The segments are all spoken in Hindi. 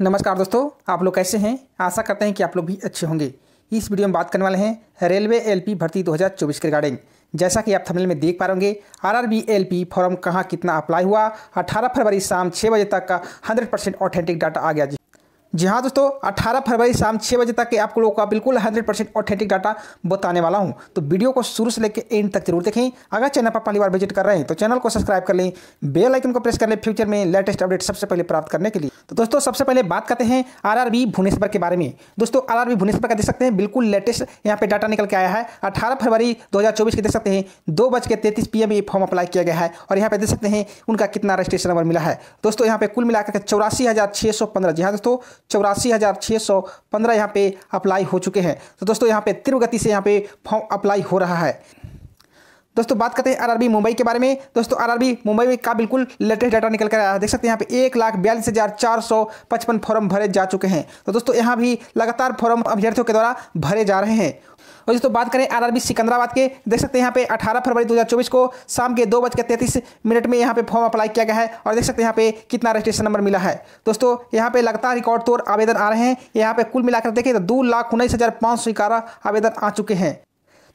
नमस्कार दोस्तों आप लोग कैसे हैं आशा करते हैं कि आप लोग भी अच्छे होंगे इस वीडियो में बात करने वाले हैं रेलवे एलपी भर्ती 2024 के रिगार्डिंग जैसा कि आप थंबनेल में देख पा रहे आरआरबी एलपी फॉर्म कहाँ कितना अप्लाई हुआ 18 फरवरी शाम 6 बजे तक का 100 परसेंट ऑथेंटिक डाटा आ गया जी जी हाँ दोस्तों 18 फरवरी शाम छः बजे तक के आप लोगों का बिल्कुल 100 परसेंट ऑथेंटिक डाटा बताने वाला हूँ तो वीडियो को शुरू से लेकर एंड तक जरूर देखें अगर चैनल पर पहली बार विजिट कर रहे हैं तो चैनल को सब्सक्राइब कर लें बेल आइकन को प्रेस कर लें फ्यूचर में लेटेस्ट अपडेट सबसे पहले प्राप्त करने के लिए तो दोस्तों सबसे पहले बात करते हैं आर भुवनेश्वर के बारे में दोस्तों आर भुवनेश्वर का देख सकते हैं बिल्कुल लेटेस्ट यहाँ पे डाटा निकल के आया है अठारह फरवरी दो के देख सकते हैं दो बज के तैतीस पी ये फॉर्म अप्लाई किया गया है और यहाँ पे देख सकते हैं उनका कितना रजिस्ट्रेशन नंबर मिला है दोस्तों यहाँ पे कुल मिलाकर के चौरासी हज़ार छः सौ पंद्रह जी हाँ दोस्तों चौरासी हज़ार छः सौ पंद्रह यहाँ पर अप्लाई हो चुके हैं तो दोस्तों यहाँ पे तीव्र गति से यहाँ पे फॉर्म अप्लाई हो रहा है दोस्तों बात करते हैं आरआरबी मुंबई के बारे में दोस्तों आरआरबी मुंबई में का बिल्कुल लेटेस्ट डाटा निकल कर आया है देख सकते हैं यहाँ पे एक लाख बयालीस हज़ार चार सौ पचपन फॉर्म भरे जा चुके हैं तो दोस्तों यहाँ भी लगातार फॉर्म अभ्यर्थियों के द्वारा भरे जा रहे हैं और दोस्तों बात करें आरआरबी सिकंदराबाद के देख सकते हैं यहाँ पे 18 फरवरी 2024 को शाम के दो बजकर तैंतीस मिनट में यहाँ पे फॉर्म अप्लाई किया गया है और देख सकते हैं यहाँ पे कितना रजिस्ट्रेशन नंबर मिला है दोस्तों यहाँ पे लगातार रिकॉर्ड तोड़ आवेदन आ रहे हैं यहाँ पे कुल मिलाकर देखें तो दो लाख उन्नीस हज़ार पाँच सौ ग्यारह आवेदन आ चुके हैं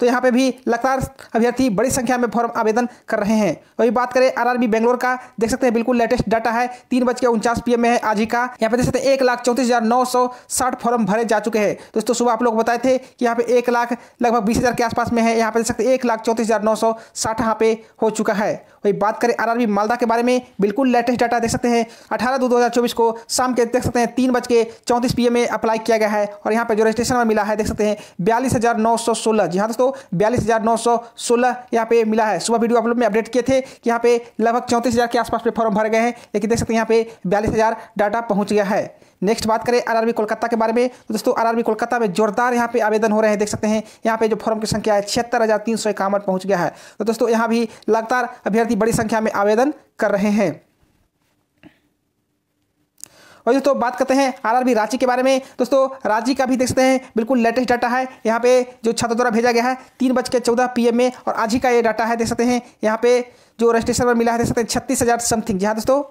तो यहाँ पे भी लगातार अभ्यर्थी बड़ी संख्या में फॉर्म आवेदन कर रहे हैं वही बात करें आर बेंगलोर का देख सकते हैं बिल्कुल लेटेस्ट डाटा है तीन बज के उनचास पी में है आज ही का यहाँ पे देख सकते हैं एक लाख चौंतीस हज़ार नौ सौ साठ फॉर्म भरे जा चुके हैं दोस्तों सुबह आप लोग बताए थे कि यहाँ पे एक लाख लगभग बीस हज़ार के आसपास में है यहाँ पे देख सकते हैं एक लाख चौंतीस हज़ार नौ सौ साठ यहाँ पे हो चुका है वही बात करें आरआरबी मालदा के बारे में बिल्कुल लेटेस्ट डाटा देख सकते हैं अठारह दो दो को शाम के देख सकते हैं तीन बज के चौंतीस पी में अप्लाई किया गया है और यहाँ पे जो रजिस्ट्रेशन में मिला है देख सकते हैं बयालीस हज़ार नौ सौ सोलह जी हाँ दोस्तों बयालीस हज़ार यहाँ पे मिला है सुबह वीडियो आप लोग में अपडेट किए थे कि यहाँ पे लगभग चौंतीस के आसपास पे फॉर्म भर गए हैं लेकिन देख सकते हैं यहाँ पे बयालीस डाटा पहुँच गया है नेक्स्ट बात करें आरआरबी कोलकाता के बारे में तो दोस्तों आरआरबी कोलकाता में जोरदार यहाँ पे आवेदन हो रहे हैं देख सकते हैं यहाँ पे जो फॉर्म की संख्या है छिहत्तर हज़ार तीन सौ इक्यावन पहुँच गया है तो दोस्तों यहाँ भी लगातार अभ्यर्थी बड़ी संख्या में आवेदन कर रहे हैं और दोस्तों बात करते हैं आरआरबी रांची के बारे में दोस्तों रांची का भी देख सकते हैं बिल्कुल लेटेस्ट डाटा है यहाँ पे जो छात्र द्वारा भेजा गया है तीन बज के चौदह पी में और आज ही का ये डाटा है देख सकते हैं यहाँ पे जो रजिस्ट्रेशन पर मिला है देख सकते हैं छत्तीस हज़ार समथिंग जी हाँ दोस्तों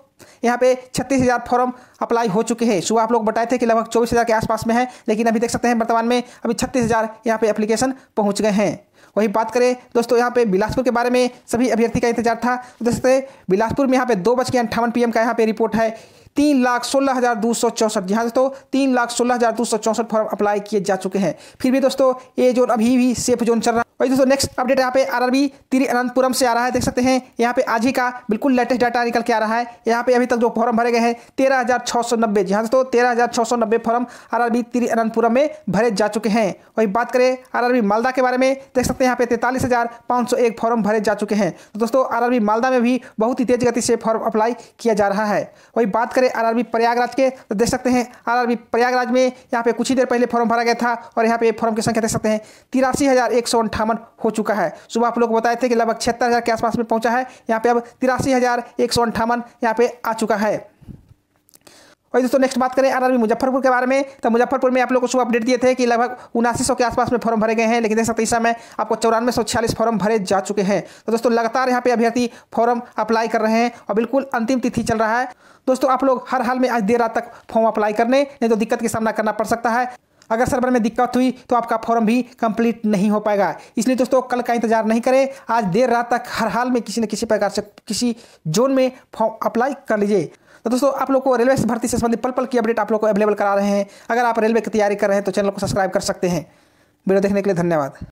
यहाँ पे छत्तीस हज़ार फॉर्म अप्लाई हो चुके हैं सुबह आप लोग बताए थे कि लगभग चौबीस हज़ार के आसपास में है लेकिन अभी देख सकते हैं वर्तमान में अभी छत्तीस हज़ार यहाँ पर अप्लीकेशन पहुँच गए हैं वहीं बात करें दोस्तों यहाँ पे बिलासपुर के बारे में सभी अभ्यर्थी का इंतजार था दोस्तों बिलासपुर में यहाँ पे दो बज के अंठावन पी का यहाँ पे रिपोर्ट है तीन लाख सोलह हज़ार दो सौ चौंसठ जी हाँ दोस्तों तीन लाख सोलह हज़ार दो सौ चौंसठ फॉर्म अप्लाई किए जा चुके हैं फिर भी दोस्तों ये जोन अभी भी सेफ जोन चल रहा वही दोस्तों नेक्स्ट अपडेट यहाँ पे आरआरबी तिरी अनंतपुरम से आ रहा है देख सकते हैं यहाँ पे आज ही का बिल्कुल लेटेस्ट डाटा निकल के आ रहा है यहाँ पे अभी तक जो फॉर्म भरे गए हैं तेरह हज़ार छः सौ नब्बे जी हाँ दोस्तों तेरह हज़ार छः सौ नब्बे फॉर्म आरआरबी तिरी अनंतपुरम में भरे जा चुके हैं वही बात करें आरबी मालदा के बारे में देख सकते हैं यहाँ पे तैंतालीस हज़ार पाँच सौ एक फॉर्म भरे जा चुके हैं तो दोस्तों आरबी मालदा में भी बहुत ही तेज़ गति से फॉर्म अप्लाई किया जा रहा है वही बात करें आरआरबी प्रयागराज के तो देख सकते हैं आरआरबी प्रयागराज में यहाँ पे कुछ ही देर पहले फॉर्म भरा गया था और यहाँ पे फॉर्म की संख्या देख सकते हैं तिरासी हज़ार एक सौ अंठावन कॉमन हो चुका है सुबह आप लोग बताए थे कि लगभग छिहत्तर हज़ार के आसपास में पहुंचा है यहाँ पे अब तिरासी हज़ार एक सौ अंठावन यहाँ पे आ चुका है वही दोस्तों नेक्स्ट बात करें आरआरबी मुजफ्फरपुर के बारे में तो मुजफ्फरपुर में आप लोग को सुबह अपडेट दिए थे कि लगभग उनासी सौ के आसपास में फॉर्म भरे गए हैं लेकिन देख सकते इस समय आपको चौरानवे सौ छियालीस फॉर्म भरे जा चुके हैं तो दोस्तों लगातार यहाँ पे अभ्यर्थी फॉर्म अप्लाई कर रहे हैं और बिल्कुल अंतिम तिथि चल रहा है दोस्तों आप लोग हर हाल में आज देर रात तक फॉर्म अप्लाई करने नहीं तो दिक्कत का सामना करना पड़ सकता है अगर सर्वर में दिक्कत हुई तो आपका फॉर्म भी कंप्लीट नहीं हो पाएगा इसलिए दोस्तों कल का इंतजार नहीं करें आज देर रात तक हर हाल में किसी न किसी प्रकार से किसी जोन में फॉर्म अप्लाई कर लीजिए तो दोस्तों आप लोग को रेलवे से भर्ती से संबंधित पल पल की अपडेट आप लोग को अवेलेबल करा रहे हैं अगर आप रेलवे की तैयारी कर रहे हैं तो चैनल को सब्सक्राइब कर सकते हैं वीडियो देखने के लिए धन्यवाद